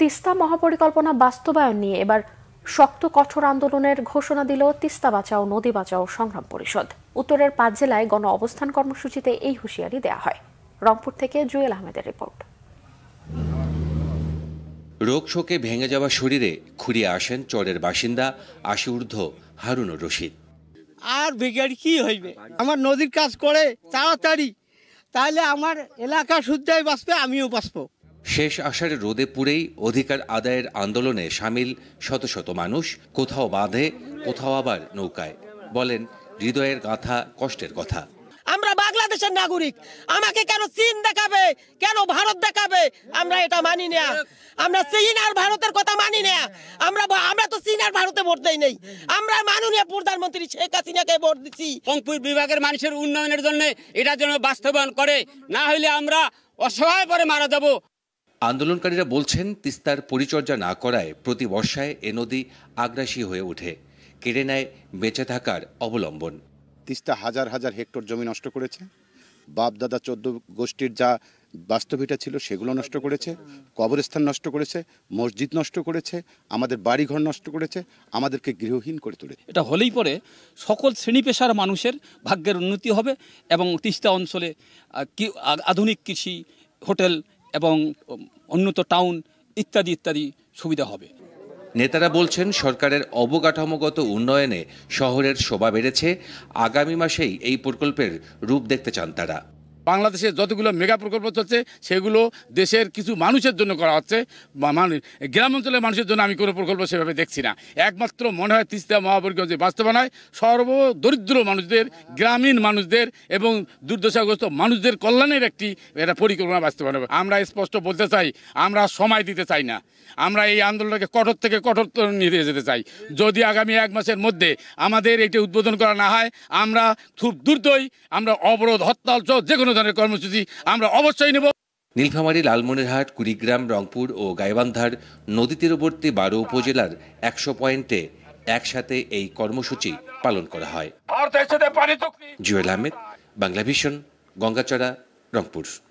তিস্তা মহাপরিকল্পনা বাস্তবায়ন নিয়ে এবার শক্ত কঠোর আন্দোলনের ঘোষণা দিল তিস্তা বাঁচাও নদী বাঁচাও সংগ্রাম পরিষদ উত্তরের পাঁচ জেলায় গণ অবস্থান কর্মসূচিতে এই হুঁশিয়ারি দেয়া হয় রংপুর থেকে জুয়েল আহমেদের রিপোর্ট রোগ শোকে ভেঙে যাওয়া শরীরে খুঁড়িয়ে আসেন চরের বাসিন্দা আশি ঊর্ধ্ব হারুন রশিদ আর বেগার কি হইবে আমার নদীর কাজ করে তাড়াতাড়ি তাহলে আমার এলাকা শুদ্ধায় বাঁচবে আমিও বাঁচবো শেষ আষাঢ়ে রোদে পুড়েই অধিকার আদায়ের আন্দোলনে সামিল শত শত মানুষ কোথাও বাঁধে কোথাও আবার নৌকায় বলেন হৃদয়ের গাথা কষ্টের কথা আমরা বাংলাদেশের নাগরিক আমাকে কেন চীন দেখাবে কেন ভারত দেখাবে আমরা এটা মানি না আমরা চীন আর ভারতের কথা মানি না আমরা আমরা তো চীন আর ভারতে ভোট দেই নাই আমরা মাননীয় প্রধানমন্ত্রী শেখ হাসিনাকে ভোট দিচ্ছি অঙ্কুর বিভাগের মানুষের উন্নয়নের জন্য এটা যেন বাস্তবায়ন করে না হলে আমরা অসহায় পরে মারা যাব আন্দোলনকারীরা বলছেন তিস্তার পরিচর্যা না করায় প্রতি বর্ষায় এ নদী আগ্রাসী হয়ে ওঠে কেড়ে নেয় বেঁচে থাকার অবলম্বন তিস্তা হাজার হাজার হেক্টর জমি নষ্ট করেছে বাপদাদা চোদ্দ গোষ্ঠীর যা বাস্তবিটা ছিল সেগুলো নষ্ট করেছে কবরস্থান নষ্ট করেছে মসজিদ নষ্ট করেছে আমাদের বাড়িঘর নষ্ট করেছে আমাদেরকে গৃহহীন করে তোলে এটা হলেই পরে সকল শ্রেণী পেশার মানুষের ভাগ্যের উন্নতি হবে এবং তিস্তা অঞ্চলে আধুনিক কৃষি হোটেল এবং উন্নত টাউন ইত্যাদি ইত্যাদি সুবিধা হবে নেতারা বলছেন সরকারের অবকাঠামোগত উন্নয়নে শহরের শোভা বেড়েছে আগামী মাসেই এই প্রকল্পের রূপ দেখতে চান তারা বাংলাদেশে যতগুলো মেগা প্রকল্প চলছে সেগুলো দেশের কিছু মানুষের জন্য করা হচ্ছে মানে গ্রাম অঞ্চলের মানুষের জন্য আমি কোনো প্রকল্প সেভাবে দেখছি না একমাত্র মনে হয় তিস্তা মহাপরিকল্পনা যে বাস্তবায়ন সর্বদরিদ্র মানুষদের গ্রামীণ মানুষদের এবং দুর্দশাগ্রস্ত মানুষদের কল্যাণের একটি এটা পরিকল্পনা বাস্তবায়ন হবে আমরা স্পষ্ট বলতে চাই আমরা সময় দিতে চাই না আমরা এই আন্দোলনকে কঠোর থেকে কঠোরতর নিয়ে যেতে চাই যদি আগামী এক মাসের মধ্যে আমাদের এটি উদ্বোধন করা না হয় আমরা খুব দ্রুতই আমরা অবরোধ হরতাল চ যে কোনো সমাধানের কর্মসূচি আমরা অবশ্যই নেব নীলফামারী লালমনিরহাট কুড়িগ্রাম রংপুর ও গাইবান্ধার নদী তীরবর্তী বারো উপজেলার একশো পয়েন্টে একসাথে এই কর্মসূচি পালন করা হয় জুয়েল আহমেদ বাংলা গঙ্গাচড়া রংপুর